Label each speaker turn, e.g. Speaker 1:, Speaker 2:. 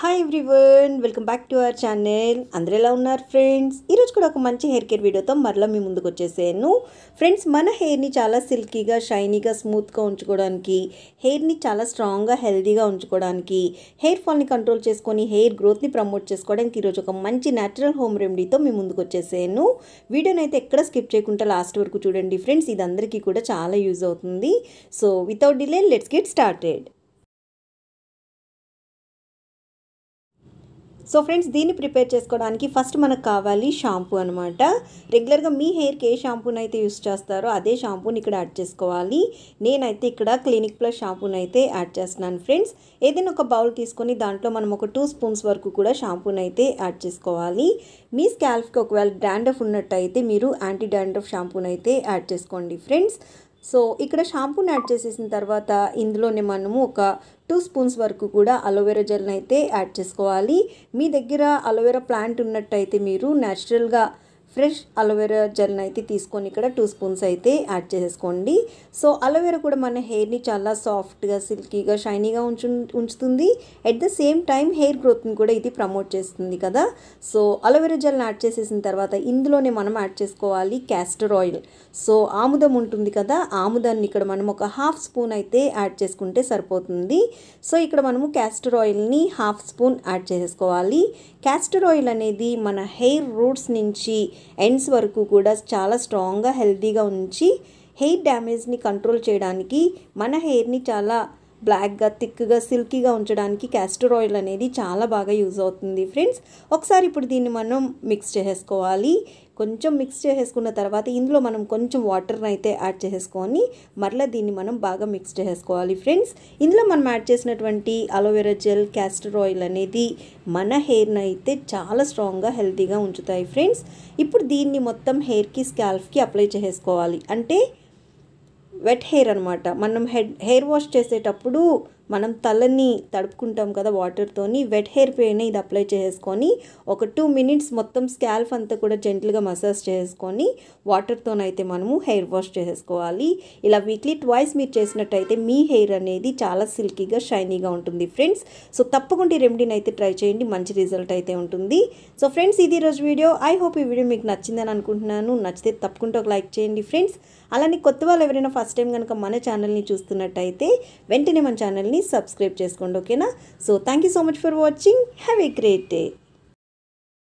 Speaker 1: hi everyone welcome back to our channel అందరూ ఎలా ఉన్నారు ఫ్రెండ్స్ ఈరోజు కూడా ఒక మంచి హెయిర్ కేర్ వీడియోతో మరలా మీ ముందుకు వచ్చేసాను ఫ్రెండ్స్ మన హెయిర్ని చాలా సిల్కీగా షైనీగా స్మూత్గా ఉంచుకోవడానికి హెయిర్ని చాలా స్ట్రాంగ్గా హెల్దీగా ఉంచుకోవడానికి హెయిర్ ఫాల్ని కంట్రోల్ చేసుకొని హెయిర్ గ్రోత్ని ప్రమోట్ చేసుకోవడానికి ఈరోజు ఒక మంచి న్యాచురల్ హోమ్ రెమెడీతో మీ ముందుకు వచ్చేసాను వీడియోని అయితే ఎక్కడ స్కిప్ చేయకుండా లాస్ట్ వరకు చూడండి ఫ్రెండ్స్ ఇది అందరికీ కూడా చాలా యూజ్ అవుతుంది so without delay let's get started so friends దీన్ని ప్రిపేర్ చేసుకోవడానికి ఫస్ట్ మనకు కావాలి షాంపూ అనమాట రెగ్యులర్గా మీ హెయిర్కి ఏ షాంపూని అయితే యూస్ చేస్తారో అదే షాంపూని ఇక్కడ యాడ్ చేసుకోవాలి నేనైతే ఇక్కడ క్లినిక్ ప్లస్ షాంపూని అయితే యాడ్ చేస్తున్నాను ఫ్రెండ్స్ ఏదైనా ఒక బౌల్ తీసుకొని దాంట్లో మనం ఒక టూ స్పూన్స్ వరకు కూడా షాంపూని అయితే యాడ్ చేసుకోవాలి మీ స్కాల్ఫ్కి ఒకవేళ డాండ్రఫ్ ఉన్నట్టయితే మీరు యాంటీ డాండ్రఫ్ షాంపూని అయితే యాడ్ చేసుకోండి ఫ్రెండ్స్ సో ఇక్కడ షాంపూని యాడ్ చేసేసిన తర్వాత ఇందులోనే మనము ఒక టూ స్పూన్స్ వరకు కూడా అలోవెరా జెల్ని అయితే యాడ్ చేసుకోవాలి మీ దగ్గర అలోవెరా ప్లాంట్ ఉన్నట్టయితే మీరు న్యాచురల్గా ఫ్రెష్ అలోవెరా జెల్ని అయితే తీసుకొని ఇక్కడ టూ స్పూన్స్ అయితే యాడ్ చేసేసుకోండి సో అలోవెరా కూడా మన హెయిర్ని చాలా సాఫ్ట్గా సిల్కీగా షైనీగా ఉంచు ఉంచుతుంది at the same time hair గ్రోత్ని కూడా ఇది ప్రమోట్ చేస్తుంది కదా సో అలోవెరా జెల్ని యాడ్ చేసేసిన తర్వాత ఇందులోనే మనం యాడ్ చేసుకోవాలి క్యాస్టర్ ఆయిల్ సో ఆముదం ఉంటుంది కదా ఆముదాన్ని ఇక్కడ మనం ఒక హాఫ్ స్పూన్ అయితే యాడ్ చేసుకుంటే సరిపోతుంది సో ఇక్కడ మనము క్యాస్టర్ ఆయిల్ని హాఫ్ స్పూన్ యాడ్ చేసేసుకోవాలి క్యాస్టర్ ఆయిల్ అనేది మన హెయిర్ రూట్స్ నుంచి ఎండ్స్ వరకు కూడా చాలా స్ట్రాంగ్గా హెల్తీగా ఉంచి హెయిర్ డ్యామేజ్ని కంట్రోల్ చేయడానికి మన హెయిర్ని చాలా బ్లాక్గా థిక్గా సిల్కీగా ఉంచడానికి క్యాస్టర్ ఆయిల్ అనేది చాలా బాగా యూజ్ అవుతుంది ఫ్రెండ్స్ ఒకసారి ఇప్పుడు దీన్ని మనం మిక్స్ చేసుకోవాలి కొంచెం మిక్స్ చేసేసుకున్న తర్వాత ఇందులో మనం కొంచెం వాటర్ని అయితే యాడ్ చేసుకొని మరలా దీన్ని మనం బాగా మిక్స్ చేసుకోవాలి ఫ్రెండ్స్ ఇందులో మనం యాడ్ చేసినటువంటి అలోవెరా జెల్ క్యాస్టర్ ఆయిల్ అనేది మన హెయిర్ని అయితే చాలా స్ట్రాంగ్గా హెల్తీగా ఉంచుతాయి ఫ్రెండ్స్ ఇప్పుడు దీన్ని మొత్తం హెయిర్కి స్కాల్ఫ్కి అప్లై చేసుకోవాలి అంటే వెట్ హెయిర్ అనమాట మనం హెడ్ హెయిర్ వాష్ చేసేటప్పుడు మనం తలని తడుపుకుంటాం కదా వాటర్తోని వెట్ హెయిర్ పెయిన్ ఇది అప్లై చేసుకొని ఒక టూ మినిట్స్ మొత్తం స్కాల్ఫ్ అంతా కూడా జెంటిల్గా మసాజ్ చేసుకొని వాటర్తోనైతే మనము హెయిర్ వాష్ చేసుకోవాలి ఇలా వీక్లీ ట్వైస్ మీరు చేసినట్టయితే మీ హెయిర్ అనేది చాలా సిల్కీగా షైనీగా ఉంటుంది ఫ్రెండ్స్ సో తప్పకుండా ఈ రెమెడీని అయితే ట్రై చేయండి మంచి రిజల్ట్ అయితే ఉంటుంది సో ఫ్రెండ్స్ ఇది రోజు వీడియో ఐ హోప్ ఈ వీడియో మీకు నచ్చిందని అనుకుంటున్నాను నచ్చితే తప్పకుండా ఒక లైక్ చేయండి ఫ్రెండ్స్ అలానే కొత్త వాళ్ళు ఎవరైనా ఫస్ట్ టైం కనుక మన ఛానల్ని చూస్తున్నట్టయితే వెంటనే మన ఛానల్ని ఛానల్ని సబ్స్క్రైబ్ చేసుకోండి ఓకేనా so thank you so much for watching have a great day